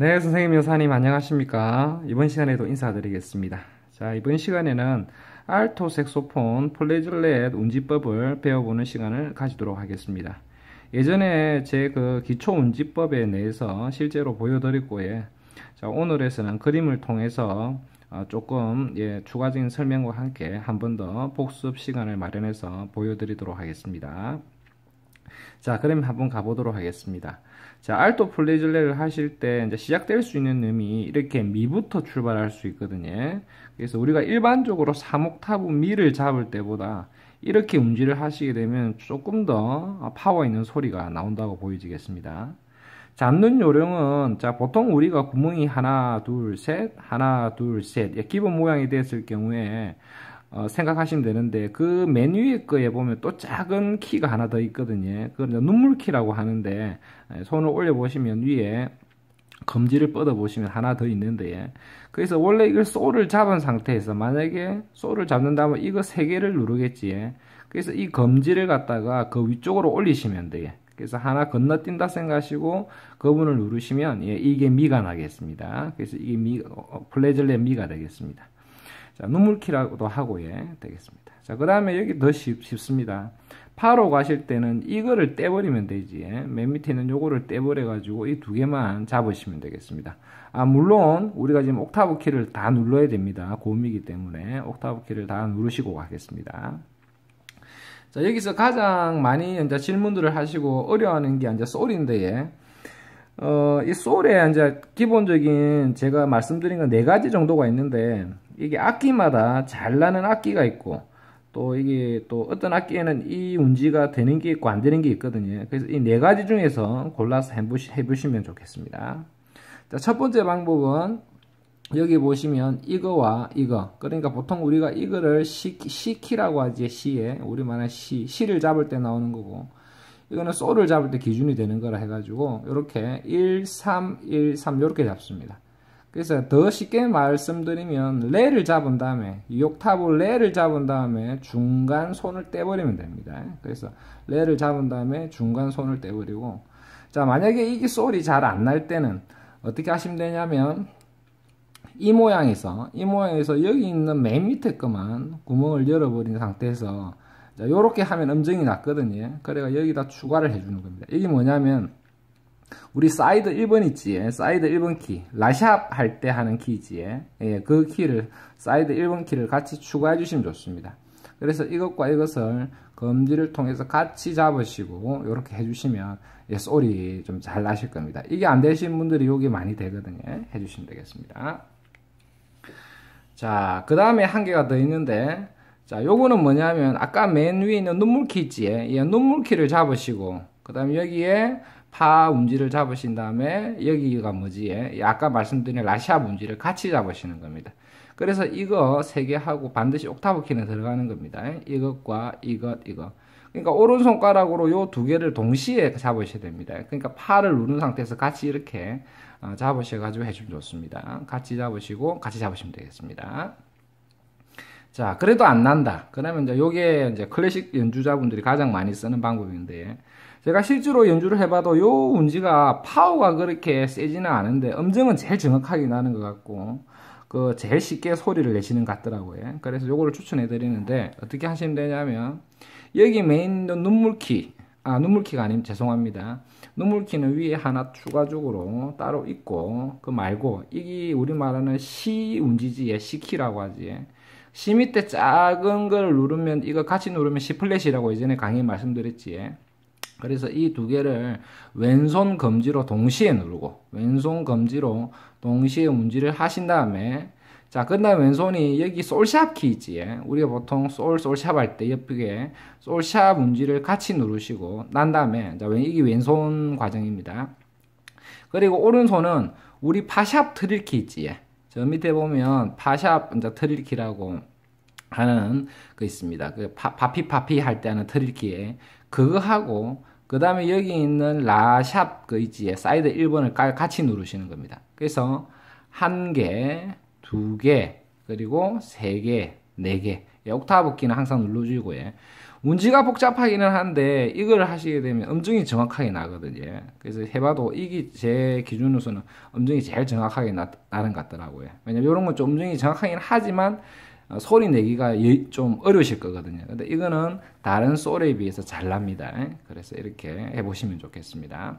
네, 선생님, 여사님, 안녕하십니까. 이번 시간에도 인사드리겠습니다. 자, 이번 시간에는 알토 색소폰 플레즐렛 운지법을 배워보는 시간을 가지도록 하겠습니다. 예전에 제 그 기초 운지법에 대해서 실제로 보여드렸고요. 자, 오늘에서는 그림을 통해서 어, 조금 예, 추가적인 설명과 함께 한 번 더 복습 시간을 마련해서 보여드리도록 하겠습니다. 자, 그럼 한번 가보도록 하겠습니다. 자, 알토 플레질레를 이 하실 때 이제 시작될 수 있는 음이 이렇게 미부터 출발할 수 있거든요. 그래서 우리가 일반적으로 3옥타브 미를 잡을 때보다 이렇게 음질을 하시게 되면 조금 더 파워 있는 소리가 나온다고 보여지겠습니다. 잡는 요령은 자 보통 우리가 구멍이 하나 둘 셋 하나 둘셋 예, 기본 모양이 됐을 경우에 어, 생각하시면 되는데 그 맨 위에 거에 보면 또 작은 키가 하나 더 있거든요. 그걸 눈물키라고 하는데 예, 손을 올려 보시면 위에 검지를 뻗어 보시면 하나 더 있는데 예. 그래서 원래 이걸 소를 잡은 상태에서 만약에 소를 잡는다면 이거 세 개를 누르겠지. 예. 그래서 이 검지를 갖다가 그 위쪽으로 올리시면 돼요. 그래서 하나 건너뛴다 생각하시고 그분을 누르시면 예, 이게 미가 나겠습니다. 그래서 이게 미, 플레젤렛 어, 어, 미가 되겠습니다. 자, 눈물키라고도 하고 예, 되겠습니다. 자, 그 다음에 여기 더 쉽, 쉽습니다. 8로 가실 때는 이거를 떼버리면 되지. 예. 맨 밑에 있는 요거를 떼버려가지고 이 두 개만 잡으시면 되겠습니다. 아, 물론 우리가 지금 옥타브 키를 다 눌러야 됩니다. 고음이기 때문에 옥타브 키를 다 누르시고 가겠습니다. 자, 여기서 가장 많이 이제 질문들을 하시고 어려워하는 게 이제 소리인데, 예. 어, 이 솔에 이제 기본적인 제가 말씀드린 건 네 가지 정도가 있는데, 이게 악기마다 잘 나는 악기가 있고 또 이게 또 어떤 악기에는 이 운지가 되는 게 있고 안 되는 게 있거든요. 그래서 이 네 가지 중에서 골라서 해보시, 면 좋겠습니다. 자, 첫 번째 방법은 여기 보시면 이거와 이거 그러니까 보통 우리가 이거를 시, 시키라고 하지 시에 우리만의 시, 시를 잡을 때 나오는 거고 이거는 소를 잡을 때 기준이 되는 거라 해가지고 이렇게 1, 3, 1, 3 이렇게 잡습니다. 그래서 더 쉽게 말씀드리면 레를 잡은 다음에 욕탑을 레를 잡은 다음에 중간 손을 떼버리면 됩니다. 그래서 레를 잡은 다음에 중간 손을 떼버리고 자 만약에 이게 소리 잘 안 날 때는 어떻게 하시면 되냐면 이 모양에서 이 모양에서 여기 있는 맨 밑에 것만 구멍을 열어버린 상태에서 자, 요렇게 하면 음정이 났거든요. 그래가 여기다 추가를 해주는 겁니다. 이게 뭐냐면 우리 사이드 1번 있지 사이드 1번 키 라샵 할 때 하는 키지 예, 그 키를 사이드 1번 키를 같이 추가해 주시면 좋습니다 그래서 이것과 이것을 검지를 통해서 같이 잡으시고 이렇게 해주시면 예, 소리 좀 잘 나실 겁니다 이게 안 되신 분들이 여기 많이 되거든요 해주시면 되겠습니다 자 그 다음에 한 개가 더 있는데 자 요거는 뭐냐면 아까 맨 위에 있는 눈물키 있지 예, 눈물키를 잡으시고 그 다음에 여기에 파 움지를 잡으신 다음에 여기가 뭐지? 예, 아까 말씀드린 라시아 움지를 같이 잡으시는 겁니다. 그래서 이거 세 개 하고 반드시 옥타브 키는 들어가는 겁니다. 예, 이것과 이것 이거. 그러니까 오른손가락으로 요 두 개를 동시에 잡으셔야 됩니다. 그러니까 파를 누른 상태에서 같이 이렇게 어, 잡으셔 가지고 해주면 좋습니다. 같이 잡으시고 같이 잡으시면 되겠습니다. 자, 그래도 안 난다. 그러면 이제 요게 이제 클래식 연주자분들이 가장 많이 쓰는 방법인데 제가 실제로 연주를 해봐도 요 운지가 파워가 그렇게 세지는 않은데 음정은 제일 정확하게 나는 것 같고 그 제일 쉽게 소리를 내시는 것 같더라고요. 그래서 요거를 추천해 드리는데 어떻게 하시면 되냐면 여기 메인 눈물키 아 눈물키가 아니 죄송합니다. 눈물키는 위에 하나 추가적으로 따로 있고 그 말고 이게 우리 말하는 시 운지지에 시키라고 하지. 시 밑에 작은 걸 누르면 이거 같이 누르면 시 플랫이라고 예전에 강의 말씀드렸지. 그래서 이 두 개를 왼손 검지로 동시에 누르고 왼손 검지로 동시에 문지를 하신 다음에 자, 끝나면 왼손이 여기 솔샵 키있지 우리가 보통 솔 솔샵 할 때 옆에 솔샵 문지를 같이 누르시고 난 다음에 자, 이게 왼손 과정입니다. 그리고 오른손은 우리 파샵 트릴 키있지저 밑에 보면 파샵 트릴 키라고 하는 거 있습니다. 그 파, 피 파피 할 때 하는 트리키에 그거 하고 그 다음에 여기 있는 라샵 그 있지에 사이드 1번을 깔 같이 누르시는 겁니다. 그래서 한 개, 두 개, 그리고 세 개, 네 개. 옥타브 키는 항상 눌러주고 예. 문지가 복잡하기는 한데 이걸 하시게 되면 음정이 정확하게 나거든요. 그래서 해봐도 이게 제 기준으로서는 음정이 제일 정확하게 나, 는것 같더라고요. 왜냐면 이런 건 좀 음정이 정확하긴 하지만 어, 소리 내기가 예, 좀 어려우실 거거든요. 근데 이거는 다른 소리에 비해서 잘 납니다. 예? 그래서 이렇게 해보시면 좋겠습니다.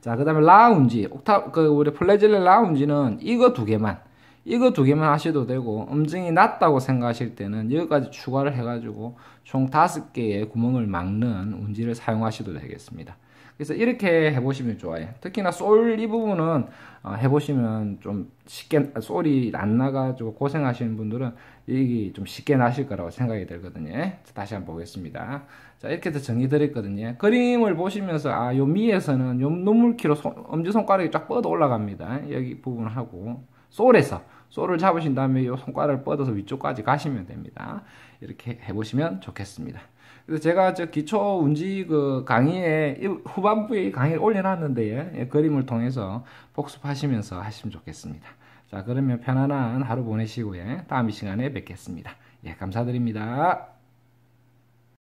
자, 그 다음에 라운지, 옥타, 그, 우리 플레젤레 라운지는 이거 두 개만, 이거 두 개만 하셔도 되고, 음증이 낮다고 생각하실 때는 여기까지 추가를 해가지고 총 다섯 개의 구멍을 막는 운지를 사용하셔도 되겠습니다. 그래서 이렇게 해보시면 좋아요. 특히나 솔 이 부분은 어, 해보시면 좀 쉽게 솔이 안 나가지고 고생하시는 분들은 이익좀 쉽게 나실 거라고 생각이 들거든요. 다시 한번 보겠습니다. 자 이렇게 해서 정리 드렸거든요. 그림을 보시면서 아요 미에서는 요 눈물키로 손, 엄지손가락이 쫙 뻗어 올라갑니다. 여기 부분하고 솔에서 솔을 잡으신 다음에 요 손가락을 뻗어서 위쪽까지 가시면 됩니다. 이렇게 해보시면 좋겠습니다. 그래서 제가 저 기초 운지 그 강의에 후반부에 강의를 올려놨는데 예, 예, 그림을 통해서 복습하시면서 하시면 좋겠습니다. 자 그러면 편안한 하루 보내시고요. 다음 이 시간에 뵙겠습니다. 예, 감사드립니다.